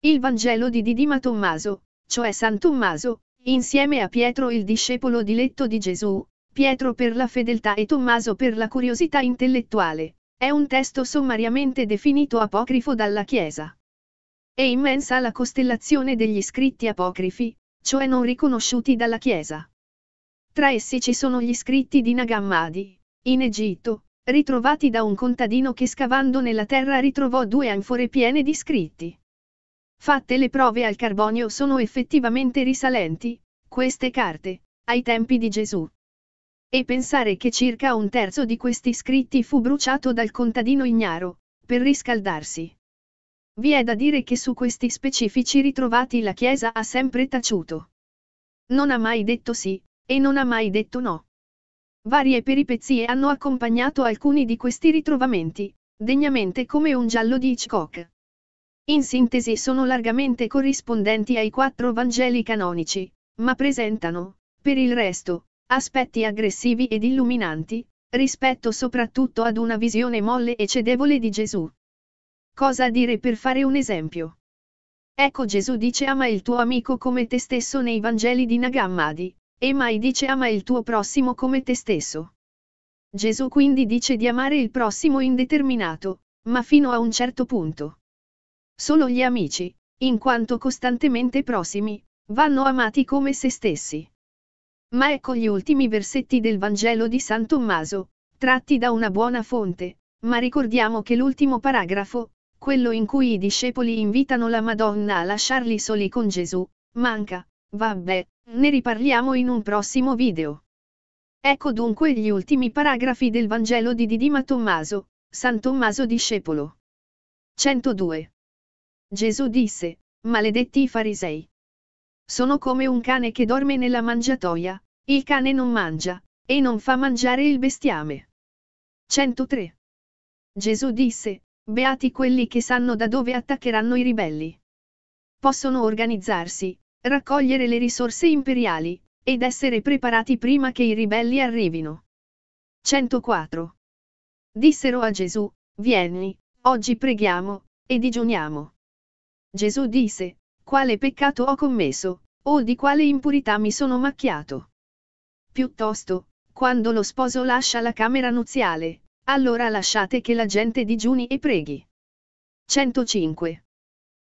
Il Vangelo di Didima Tommaso, cioè San Tommaso, insieme a Pietro il discepolo diletto di Gesù, Pietro per la fedeltà e Tommaso per la curiosità intellettuale, è un testo sommariamente definito apocrifo dalla Chiesa. È immensa la costellazione degli scritti apocrifi, cioè non riconosciuti dalla Chiesa. Tra essi ci sono gli scritti di Nagammadi, in Egitto, ritrovati da un contadino che scavando nella terra ritrovò due anfore piene di scritti. Fatte le prove al carbonio sono effettivamente risalenti, queste carte, ai tempi di Gesù. E pensare che circa un terzo di questi scritti fu bruciato dal contadino ignaro, per riscaldarsi. Vi è da dire che su questi specifici ritrovati la Chiesa ha sempre taciuto. Non ha mai detto sì, e non ha mai detto no. Varie peripezie hanno accompagnato alcuni di questi ritrovamenti, degnamente come un giallo di Hitchcock. In sintesi sono largamente corrispondenti ai quattro Vangeli canonici, ma presentano, per il resto, aspetti aggressivi ed illuminanti, rispetto soprattutto ad una visione molle e cedevole di Gesù. Cosa dire per fare un esempio? Ecco Gesù dice ama il tuo amico come te stesso nei Vangeli di Nagammadi, e mai dice ama il tuo prossimo come te stesso. Gesù quindi dice di amare il prossimo indeterminato, ma fino a un certo punto. Solo gli amici, in quanto costantemente prossimi, vanno amati come se stessi. Ma ecco gli ultimi versetti del Vangelo di San Tommaso, tratti da una buona fonte, ma ricordiamo che l'ultimo paragrafo, quello in cui i discepoli invitano la Madonna a lasciarli soli con Gesù, manca, vabbè, ne riparliamo in un prossimo video. Ecco dunque gli ultimi paragrafi del Vangelo di Didima Tommaso, San Tommaso discepolo. 102. Gesù disse, maledetti i farisei. Sono come un cane che dorme nella mangiatoia, il cane non mangia, e non fa mangiare il bestiame. 103. Gesù disse, beati quelli che sanno da dove attaccheranno i ribelli. Possono organizzarsi, raccogliere le risorse imperiali, ed essere preparati prima che i ribelli arrivino. 104. Dissero a Gesù, vieni, oggi preghiamo, e digiuniamo. Gesù disse, quale peccato ho commesso, o di quale impurità mi sono macchiato. Piuttosto, quando lo sposo lascia la camera nuziale, allora lasciate che la gente digiuni e preghi. 105.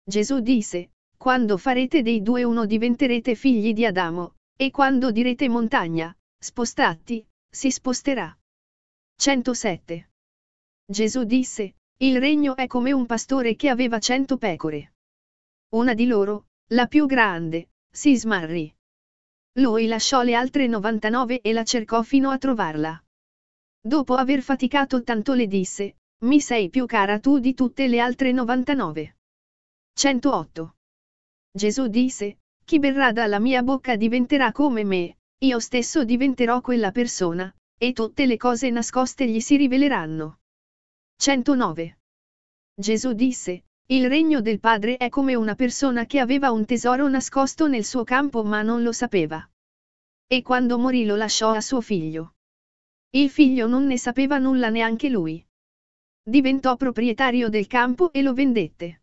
Gesù disse, quando farete dei due uno diventerete figli di Adamo, e quando direte montagna, spostati, si sposterà. 107. Gesù disse, il regno è come un pastore che aveva cento pecore. Una di loro, la più grande, si smarrì. Lui lasciò le altre 99 e la cercò fino a trovarla. Dopo aver faticato tanto le disse, mi sei più cara tu di tutte le altre 99. 108. Gesù disse, chi berrà dalla mia bocca diventerà come me, io stesso diventerò quella persona, e tutte le cose nascoste gli si riveleranno. 109. Gesù disse, il regno del padre è come una persona che aveva un tesoro nascosto nel suo campo ma non lo sapeva. E quando morì lo lasciò a suo figlio. Il figlio non ne sapeva nulla neanche lui. Diventò proprietario del campo e lo vendette.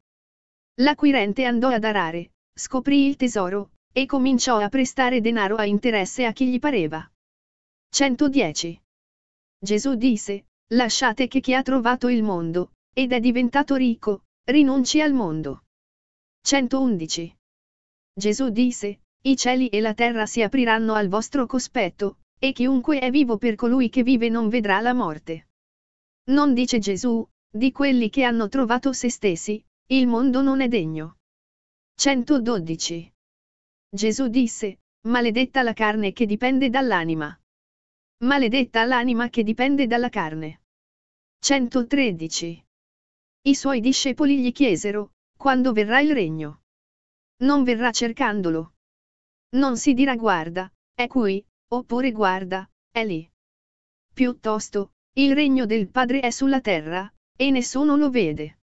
L'acquirente andò ad arare, scoprì il tesoro, e cominciò a prestare denaro a interesse a chi gli pareva. 110. Gesù disse, lasciate che chi ha trovato il mondo, ed è diventato ricco, Rinunci al mondo. 111. Gesù disse, I cieli e la terra si apriranno al vostro cospetto, e chiunque è vivo per colui che vive non vedrà la morte. Non dice Gesù, di quelli che hanno trovato se stessi, il mondo non è degno. 112. Gesù disse, Maledetta la carne che dipende dall'anima. Maledetta l'anima che dipende dalla carne. 113. I suoi discepoli gli chiesero, quando verrà il regno? Non verrà cercandolo. Non si dirà guarda, è qui, oppure guarda, è lì. Piuttosto, il regno del Padre è sulla terra, e nessuno lo vede.